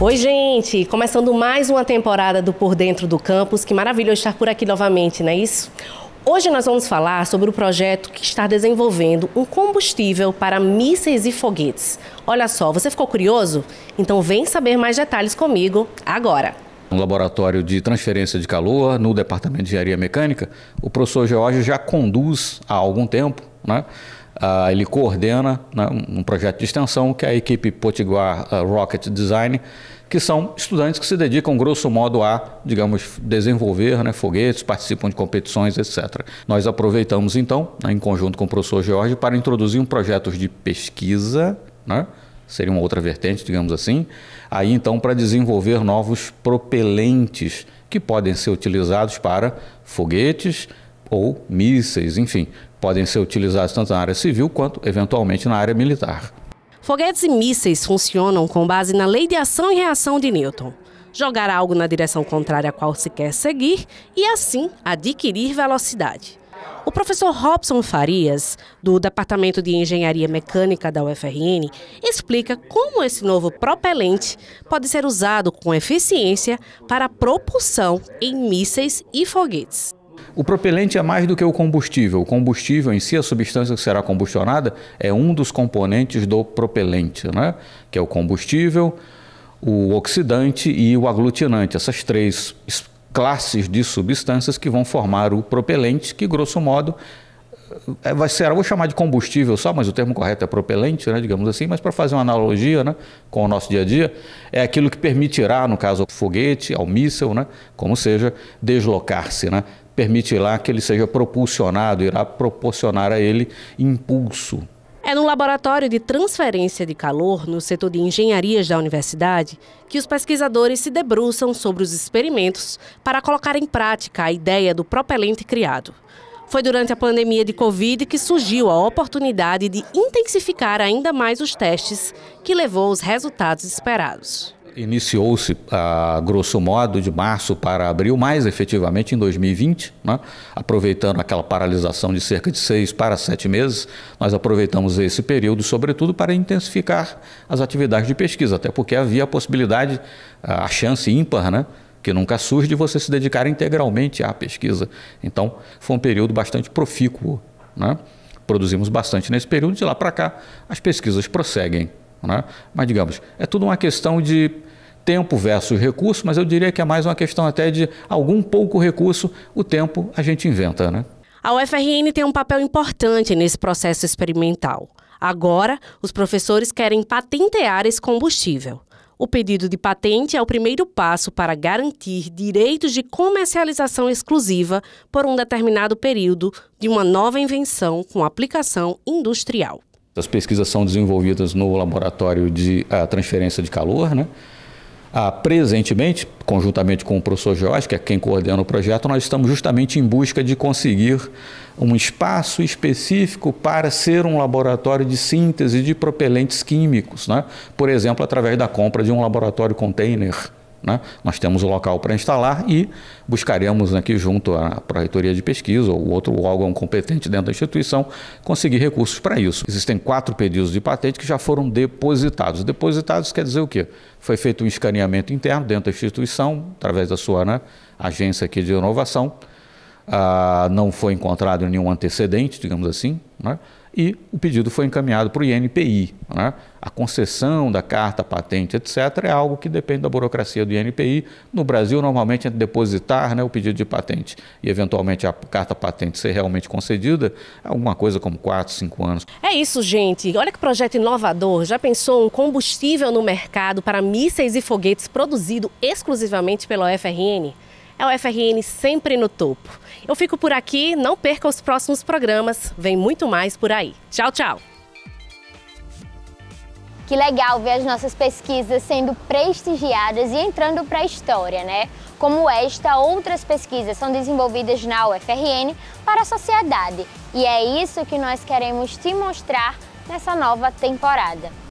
Oi, gente! Começando mais uma temporada do Por Dentro do Campus. Que maravilha estar por aqui novamente, não é isso? Hoje nós vamos falar sobre o projeto que está desenvolvendo um combustível para mísseis e foguetes. Olha só, você ficou curioso? Então vem saber mais detalhes comigo agora. Um laboratório de transferência de calor no Departamento de Engenharia Mecânica, o professor Jorge já conduz há algum tempo, né? Uh, ele coordena né, um projeto de extensão que é a equipe Potiguar uh, Rocket Design, que são estudantes que se dedicam, grosso modo, a, digamos, desenvolver né, foguetes, participam de competições, etc. Nós aproveitamos, então, né, em conjunto com o professor Jorge, para introduzir um projeto de pesquisa, né, seria uma outra vertente, digamos assim, aí então para desenvolver novos propelentes que podem ser utilizados para foguetes, ou mísseis, enfim, podem ser utilizados tanto na área civil quanto, eventualmente, na área militar. Foguetes e mísseis funcionam com base na lei de ação e reação de Newton. Jogar algo na direção contrária a qual se quer seguir e, assim, adquirir velocidade. O professor Robson Farias, do Departamento de Engenharia Mecânica da UFRN, explica como esse novo propelente pode ser usado com eficiência para propulsão em mísseis e foguetes. O propelente é mais do que o combustível. O combustível em si, a substância que será combustionada, é um dos componentes do propelente, né? que é o combustível, o oxidante e o aglutinante. Essas três classes de substâncias que vão formar o propelente, que grosso modo eh, vai ser, eu vou chamar de combustível só, mas o termo correto é propelente, né, digamos assim, mas para fazer uma analogia né, com o nosso dia a dia, é aquilo que permitirá, no caso, ao foguete, ao míssil, né, como seja, deslocar-se, né, permite lá que ele seja propulsionado, irá proporcionar a ele impulso. É no laboratório de transferência de calor, no setor de engenharias da universidade, que os pesquisadores se debruçam sobre os experimentos para colocar em prática a ideia do propelente criado. Foi durante a pandemia de Covid que surgiu a oportunidade de intensificar ainda mais os testes, que levou aos resultados esperados iniciou-se, a grosso modo, de março para abril, mais efetivamente em 2020, né? aproveitando aquela paralisação de cerca de seis para sete meses, nós aproveitamos esse período, sobretudo, para intensificar as atividades de pesquisa, até porque havia a possibilidade, a chance ímpar, né? que nunca surge de você se dedicar integralmente à pesquisa. Então, foi um período bastante profícuo. Né? Produzimos bastante nesse período, de lá para cá, as pesquisas prosseguem. Né? Mas, digamos, é tudo uma questão de tempo versus recurso, mas eu diria que é mais uma questão até de algum pouco recurso, o tempo a gente inventa. Né? A UFRN tem um papel importante nesse processo experimental. Agora, os professores querem patentear esse combustível. O pedido de patente é o primeiro passo para garantir direitos de comercialização exclusiva por um determinado período de uma nova invenção com aplicação industrial. As pesquisas são desenvolvidas no laboratório de ah, transferência de calor, né? Ah, presentemente, conjuntamente com o professor Jorge, que é quem coordena o projeto, nós estamos justamente em busca de conseguir um espaço específico para ser um laboratório de síntese de propelentes químicos, né? por exemplo, através da compra de um laboratório container né? Nós temos o local para instalar e buscaremos aqui junto à Projetoria de Pesquisa ou outro órgão competente dentro da instituição conseguir recursos para isso. Existem quatro pedidos de patente que já foram depositados. Depositados quer dizer o quê? Foi feito um escaneamento interno dentro da instituição, através da sua né, agência aqui de inovação. Ah, não foi encontrado nenhum antecedente, digamos assim. Né? e o pedido foi encaminhado para o INPI. Né? A concessão da carta, patente, etc., é algo que depende da burocracia do INPI. No Brasil, normalmente, é depositar né, o pedido de patente e, eventualmente, a carta patente ser realmente concedida, é alguma coisa como 4, 5 anos. É isso, gente. Olha que projeto inovador. Já pensou um combustível no mercado para mísseis e foguetes produzido exclusivamente pela UFRN? É o FRN sempre no topo. Eu fico por aqui, não perca os próximos programas, vem muito mais por aí. Tchau, tchau! Que legal ver as nossas pesquisas sendo prestigiadas e entrando para a história, né? Como esta, outras pesquisas são desenvolvidas na UFRN para a sociedade. E é isso que nós queremos te mostrar nessa nova temporada.